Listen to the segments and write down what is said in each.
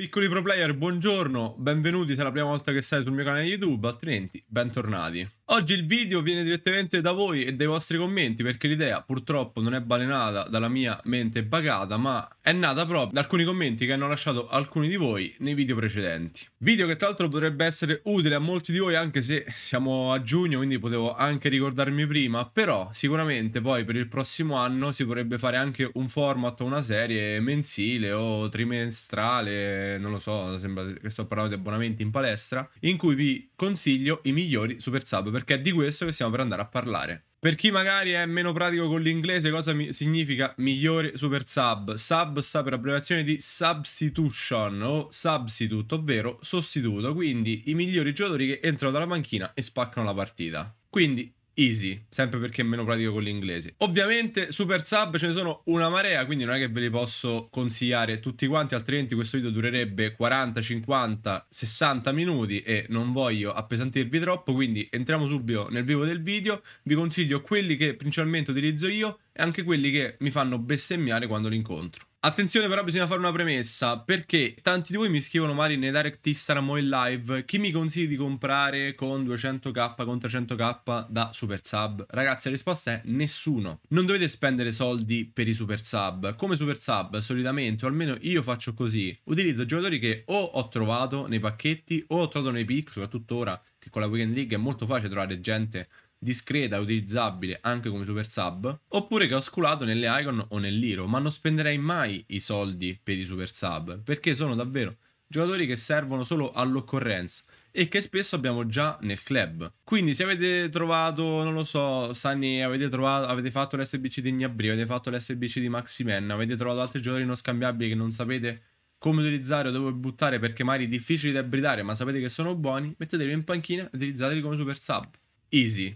Piccoli pro player, buongiorno, benvenuti se è la prima volta che sei sul mio canale YouTube, altrimenti bentornati. Oggi il video viene direttamente da voi e dai vostri commenti perché l'idea purtroppo non è balenata dalla mia mente bagata ma è nata proprio da alcuni commenti che hanno lasciato alcuni di voi nei video precedenti. Video che tra l'altro potrebbe essere utile a molti di voi anche se siamo a giugno, quindi potevo anche ricordarmi prima, però sicuramente poi per il prossimo anno si potrebbe fare anche un format o una serie mensile o trimestrale, non lo so, sembra che sto parlando di abbonamenti in palestra, in cui vi consiglio i migliori super sub perché è di questo che stiamo per andare a parlare. Per chi magari è meno pratico con l'inglese, cosa mi significa migliore super sub? Sub sta per abbreviazione di substitution o substitute, ovvero sostituto, quindi i migliori giocatori che entrano dalla panchina e spaccano la partita. Quindi Easy, sempre perché è meno pratico con l'inglese. Ovviamente super sub ce ne sono una marea, quindi non è che ve li posso consigliare tutti quanti, altrimenti questo video durerebbe 40, 50, 60 minuti e non voglio appesantirvi troppo, quindi entriamo subito nel vivo del video. Vi consiglio quelli che principalmente utilizzo io e anche quelli che mi fanno bestemmiare quando li incontro. Attenzione però bisogna fare una premessa perché tanti di voi mi scrivono Mari nei direct Instagram o in live chi mi consigli di comprare con 200k, con 300k da super sub? Ragazzi la risposta è nessuno. Non dovete spendere soldi per i super sub. Come super sub solitamente, o almeno io faccio così, utilizzo giocatori che o ho trovato nei pacchetti o ho trovato nei pick, soprattutto ora che con la Weekend League è molto facile trovare gente discreta e utilizzabile anche come super sub, oppure che ho sculato nelle icon o nell'Iro, ma non spenderei mai i soldi per i super sub, perché sono davvero giocatori che servono solo all'occorrenza e che spesso abbiamo già nel club. Quindi se avete trovato, non lo so, Sani, avete, trovato, avete fatto l'SBC di Gnabry, avete fatto l'SBC di Maximen, avete trovato altri giocatori non scambiabili che non sapete come utilizzare o dove buttare perché magari difficili da bridare ma sapete che sono buoni, metteteli in panchina e utilizzateli come super sub. Easy.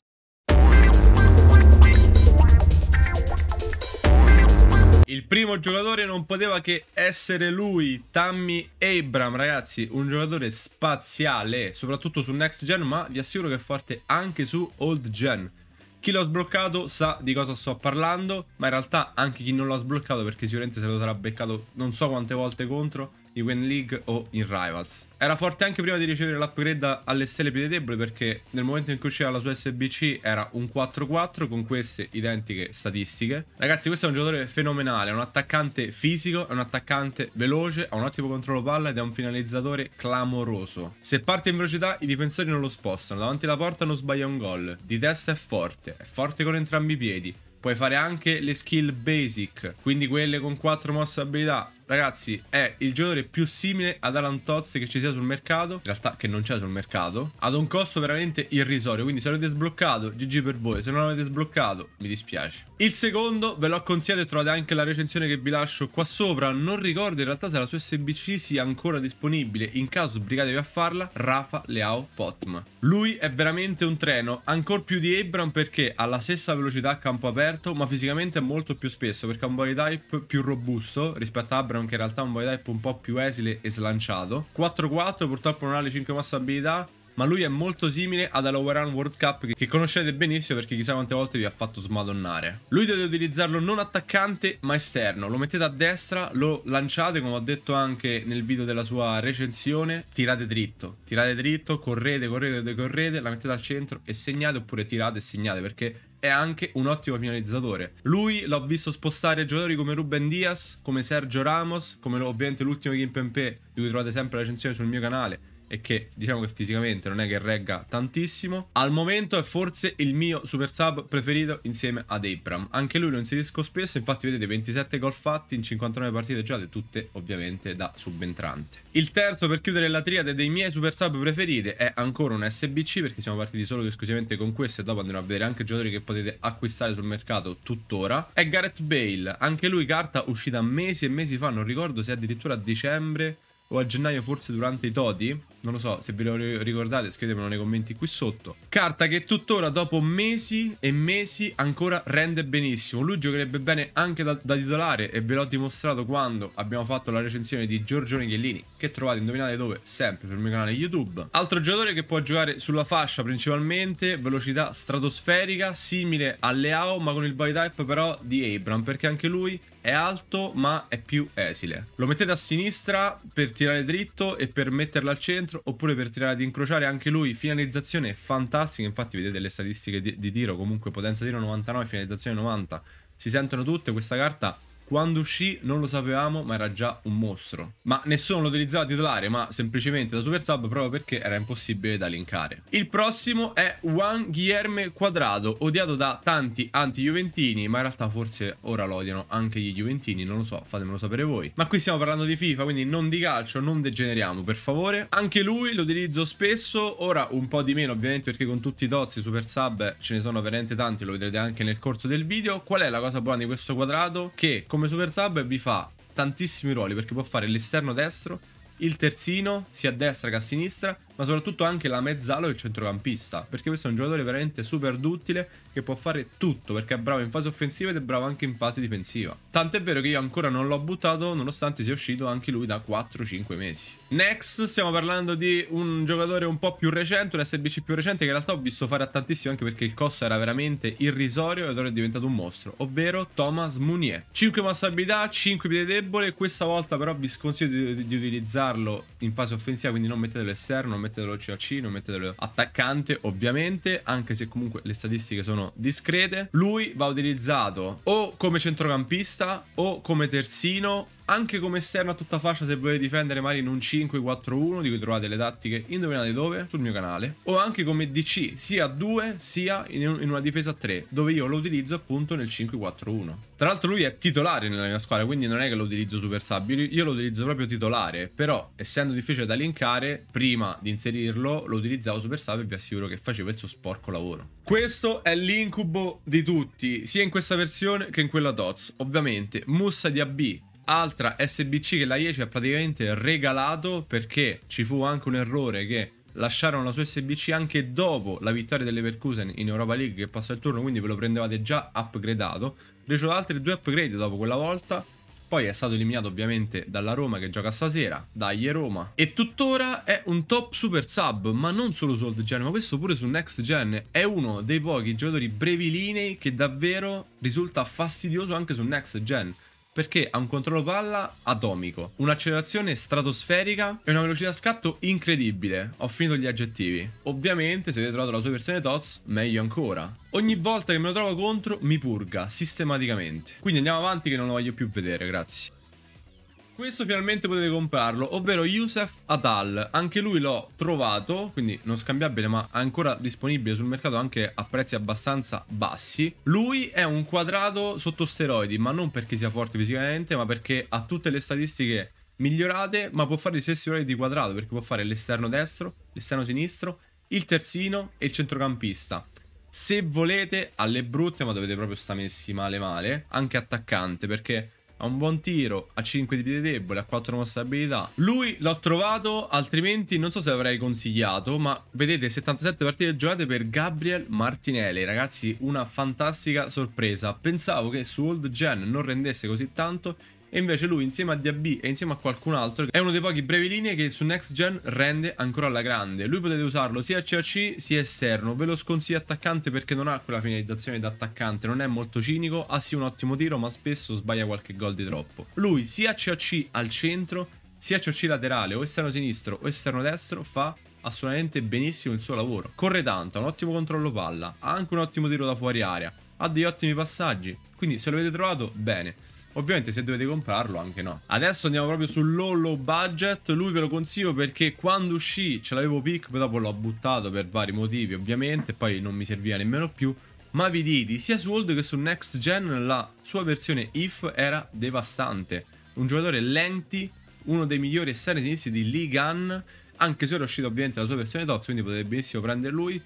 il primo giocatore non poteva che essere lui, Tammy Abram, ragazzi, un giocatore spaziale, soprattutto su next gen, ma vi assicuro che è forte anche su old gen. Chi l'ha sbloccato sa di cosa sto parlando, ma in realtà anche chi non l'ha sbloccato, perché sicuramente se lo sarà beccato non so quante volte contro, in Win League o in Rivals. Era forte anche prima di ricevere l'upgrade alle stelle più debole perché nel momento in cui usciva la sua SBC era un 4-4 con queste identiche statistiche. Ragazzi questo è un giocatore fenomenale, è un attaccante fisico, è un attaccante veloce, ha un ottimo controllo palla ed è un finalizzatore clamoroso. Se parte in velocità i difensori non lo spostano, davanti alla porta non sbaglia un gol, di testa è forte, è forte con entrambi i piedi. Puoi fare anche le skill basic, quindi quelle con 4 mosse abilità, Ragazzi, è il giocatore più simile ad Alan Toz che ci sia sul mercato. In realtà che non c'è sul mercato. Ad un costo veramente irrisorio. Quindi se l'avete sbloccato, GG per voi. Se non l'avete sbloccato, mi dispiace. Il secondo ve l'ho consigliato e trovate anche la recensione che vi lascio qua sopra. Non ricordo in realtà se la sua SBC sia ancora disponibile. In caso sbrigatevi a farla. Rafa Leao Potm. Lui è veramente un treno. Ancora più di Abram perché ha la stessa velocità a campo aperto. Ma fisicamente è molto più spesso perché ha un body type più robusto rispetto a Abram Abram che in realtà è un void type un po' più esile e slanciato. 4-4 purtroppo non ha le 5 mosse abilità ma lui è molto simile ad Run World Cup che conoscete benissimo perché chissà quante volte vi ha fatto smadonnare. Lui dovete utilizzarlo non attaccante ma esterno, lo mettete a destra, lo lanciate come ho detto anche nel video della sua recensione, tirate dritto, tirate dritto, correte, correte, correte, la mettete al centro e segnate oppure tirate e segnate perché è anche un ottimo finalizzatore. Lui l'ho visto spostare giocatori come Ruben Diaz, come Sergio Ramos, come ovviamente l'ultimo Kim Pempe di cui trovate sempre la recensione sul mio canale e che diciamo che fisicamente non è che regga tantissimo. Al momento è forse il mio super sub preferito insieme ad Abram. Anche lui lo inserisco spesso, infatti vedete 27 gol fatti in 59 partite giocate, tutte ovviamente da subentrante. Il terzo per chiudere la triade dei miei super sub preferiti è ancora un SBC perché siamo partiti solo ed esclusivamente con questo e dopo andremo a vedere anche giocatori che potete acquistare sul mercato tuttora. È Gareth Bale, anche lui carta uscita mesi e mesi fa, non ricordo se addirittura a dicembre o a gennaio forse durante i Todi non lo so, se ve lo ricordate scrivetemelo nei commenti qui sotto. Carta che tuttora dopo mesi e mesi ancora rende benissimo. Lui giocherebbe bene anche da, da titolare e ve l'ho dimostrato quando abbiamo fatto la recensione di Giorgione Chiellini che trovate, indovinate dove? Sempre sul mio canale YouTube. Altro giocatore che può giocare sulla fascia principalmente, velocità stratosferica, simile a Leao ma con il body type però di Abram perché anche lui è alto ma è più esile. Lo mettete a sinistra per tirare dritto e per metterla al centro dentro oppure per tirare ad incrociare anche lui finalizzazione fantastica infatti vedete le statistiche di, di tiro comunque potenza tiro 99 finalizzazione 90 si sentono tutte questa carta quando uscì non lo sapevamo ma era già un mostro. Ma nessuno lo utilizzava titolare ma semplicemente da super sub proprio perché era impossibile da linkare. Il prossimo è Juan Guillerme Quadrado, odiato da tanti anti-juventini ma in realtà forse ora lo odiano anche gli juventini, non lo so, fatemelo sapere voi. Ma qui stiamo parlando di FIFA quindi non di calcio, non degeneriamo per favore. Anche lui lo utilizzo spesso, ora un po' di meno ovviamente perché con tutti i tozzi super sub ce ne sono veramente tanti, lo vedrete anche nel corso del video. Qual è la cosa buona di questo quadrato? Che come super sub vi fa tantissimi ruoli perché può fare l'esterno destro, il terzino sia a destra che a sinistra ma soprattutto anche la mezzala o il centrocampista, perché questo è un giocatore veramente super duttile che può fare tutto, perché è bravo in fase offensiva ed è bravo anche in fase difensiva. Tant'è vero che io ancora non l'ho buttato, nonostante sia uscito anche lui da 4-5 mesi. Next, stiamo parlando di un giocatore un po' più recente, un SBC più recente, che in realtà ho visto fare a tantissimo anche perché il costo era veramente irrisorio ed ora è diventato un mostro, ovvero Thomas Mounier. 5 massa abilità, 5 piede debole, questa volta però vi sconsiglio di, di, di utilizzarlo in fase offensiva, quindi non mettetelo esterno, mettetelo CAC, non mettetelo attaccante ovviamente, anche se comunque le statistiche sono discrete. Lui va utilizzato o come centrocampista o come terzino anche come esterno a tutta fascia se volete difendere magari in un 5-4-1 di cui trovate le tattiche indovinate dove? Sul mio canale o anche come DC sia a 2 sia in, una difesa a 3 dove io lo utilizzo appunto nel 5-4-1 tra l'altro lui è titolare nella mia squadra quindi non è che lo utilizzo super sub io lo utilizzo proprio titolare però essendo difficile da linkare prima di inserirlo lo utilizzavo super sub e vi assicuro che faceva il suo sporco lavoro questo è l'incubo di tutti sia in questa versione che in quella TOTS ovviamente mussa di AB Altra SBC che la IE ci ha praticamente regalato perché ci fu anche un errore che lasciarono la sua SBC anche dopo la vittoria delle Percusen in Europa League che passa il turno, quindi ve lo prendevate già upgradato. Riceve altri due upgrade dopo quella volta. Poi è stato eliminato ovviamente dalla Roma che gioca stasera, dagli Roma. E tuttora è un top super sub, ma non solo su Old Gen, ma questo pure su Next Gen. È uno dei pochi giocatori brevilinei che davvero risulta fastidioso anche su Next Gen perché ha un controllo palla atomico, un'accelerazione stratosferica e una velocità scatto incredibile. Ho finito gli aggettivi. Ovviamente, se avete trovato la sua versione TOTS, meglio ancora. Ogni volta che me lo trovo contro, mi purga, sistematicamente. Quindi andiamo avanti che non lo voglio più vedere, grazie. Questo finalmente potete comprarlo, ovvero Yusef Atal. Anche lui l'ho trovato, quindi non scambiabile, ma ancora disponibile sul mercato anche a prezzi abbastanza bassi. Lui è un quadrato sotto steroidi, ma non perché sia forte fisicamente, ma perché ha tutte le statistiche migliorate, ma può fare gli stessi ruoli di quadrato, perché può fare l'esterno destro, l'esterno sinistro, il terzino e il centrocampista. Se volete, alle brutte, ma dovete proprio sta messi male male, anche attaccante, perché ha un buon tiro, ha 5 di piede debole, ha 4 mossa abilità. Lui l'ho trovato, altrimenti non so se l'avrei consigliato, ma vedete 77 partite giocate per Gabriel Martinelli, ragazzi una fantastica sorpresa. Pensavo che su Old Gen non rendesse così tanto, e invece lui insieme a DAB e insieme a qualcun altro è uno dei pochi brevi linee che su Next Gen rende ancora alla grande. Lui potete usarlo sia a CRC sia esterno. Ve lo sconsiglio attaccante perché non ha quella finalizzazione da attaccante, non è molto cinico, ha sì un ottimo tiro ma spesso sbaglia qualche gol di troppo. Lui sia a CRC al centro sia a CRC laterale o esterno sinistro o esterno destro fa assolutamente benissimo il suo lavoro. Corre tanto, ha un ottimo controllo palla, ha anche un ottimo tiro da fuori area, ha degli ottimi passaggi, quindi se l'avete trovato bene. Ovviamente se dovete comprarlo anche no. Adesso andiamo proprio sul low low budget. Lui ve lo consiglio perché quando uscì ce l'avevo pick, poi dopo l'ho buttato per vari motivi ovviamente. Poi non mi serviva nemmeno più. Ma vi diti, sia su old che su next gen la sua versione if era devastante. Un giocatore lenti, uno dei migliori esterni sinistri di Lee Gun Anche se era uscito ovviamente la sua versione DOTS, quindi potete benissimo prendere lui.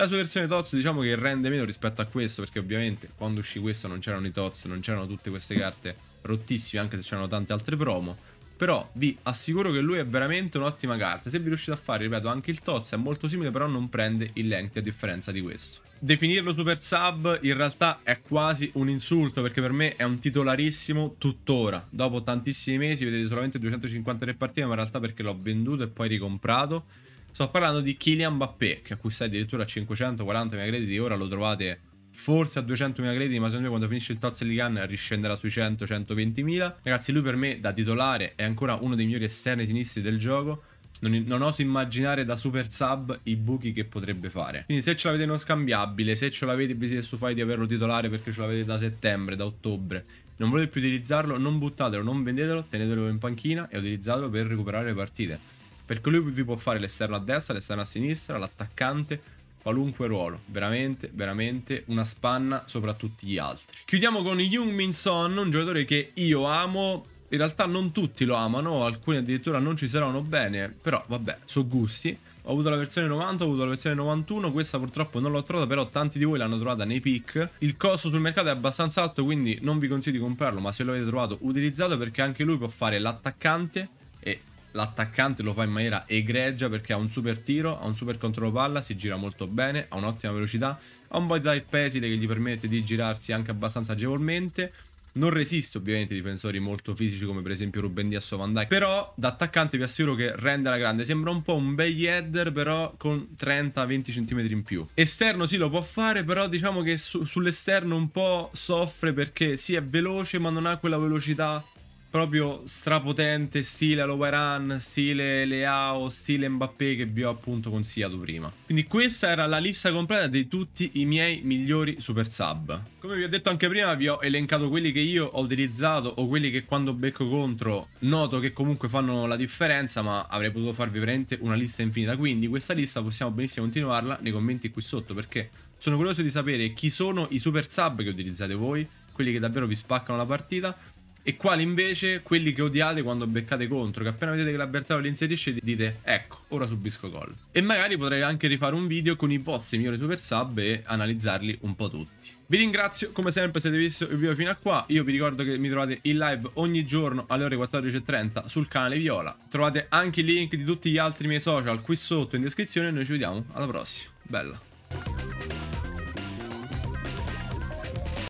La sua versione TOTS diciamo che rende meno rispetto a questo, perché ovviamente quando uscì questo non c'erano i TOTS, non c'erano tutte queste carte rottissime, anche se c'erano tante altre promo. Però vi assicuro che lui è veramente un'ottima carta. Se vi riuscite a fare, ripeto, anche il Toz è molto simile, però non prende il length a differenza di questo. Definirlo super sub in realtà è quasi un insulto, perché per me è un titolarissimo tuttora. Dopo tantissimi mesi vedete solamente 253 partite, ma in realtà perché l'ho venduto e poi ricomprato Sto parlando di Kylian Mbappé, che acquistai addirittura a 540.000 crediti, ora lo trovate forse a 200.000 crediti, ma secondo me quando finisce il Tozzi Ligan riscenderà sui 100-120.000. Ragazzi, lui per me da titolare è ancora uno dei migliori esterni sinistri del gioco. Non, non, oso immaginare da super sub i buchi che potrebbe fare. Quindi se ce l'avete non scambiabile, se ce l'avete vi siete stufati di averlo titolare perché ce l'avete da settembre, da ottobre, non volete più utilizzarlo, non buttatelo, non vendetelo, tenetelo in panchina e utilizzatelo per recuperare le partite. Perché lui vi può fare l'esterno a destra, l'esterno a sinistra, l'attaccante, qualunque ruolo. Veramente, veramente una spanna sopra tutti gli altri. Chiudiamo con Jung Min Son, un giocatore che io amo. In realtà non tutti lo amano, alcuni addirittura non ci saranno bene, però vabbè, so gusti. Ho avuto la versione 90, ho avuto la versione 91, questa purtroppo non l'ho trovata, però tanti di voi l'hanno trovata nei pick. Il costo sul mercato è abbastanza alto, quindi non vi consiglio di comprarlo, ma se lo avete trovato utilizzate perché anche lui può fare l'attaccante e l'attaccante lo fa in maniera egregia perché ha un super tiro, ha un super controllo palla, si gira molto bene, ha un'ottima velocità, ha un body type esile che gli permette di girarsi anche abbastanza agevolmente. Non resiste ovviamente difensori molto fisici come per esempio Ruben Dias o Van Dijk Però da attaccante vi assicuro che rende la grande Sembra un po' un belly header però con 30-20 cm in più Esterno sì lo può fare però diciamo che su sull'esterno un po' soffre perché sì è veloce ma non ha quella velocità proprio strapotente, stile Low Run, stile Leao, stile Mbappé che vi ho appunto consigliato prima. Quindi questa era la lista completa di tutti i miei migliori super sub. Come vi ho detto anche prima vi ho elencato quelli che io ho utilizzato o quelli che quando becco contro noto che comunque fanno la differenza ma avrei potuto farvi veramente una lista infinita. Quindi questa lista possiamo benissimo continuarla nei commenti qui sotto perché sono curioso di sapere chi sono i super sub che utilizzate voi, quelli che davvero vi spaccano la partita e quali invece quelli che odiate quando beccate contro, che appena vedete che l'avversario li inserisce dite ecco, ora subisco gol. E magari potrei anche rifare un video con i vostri migliori super sub e analizzarli un po' tutti. Vi ringrazio come sempre se avete visto il video fino a qua, io vi ricordo che mi trovate in live ogni giorno alle ore 14.30 sul canale Viola. Trovate anche i link di tutti gli altri miei social qui sotto in descrizione e noi ci vediamo alla prossima. Bella!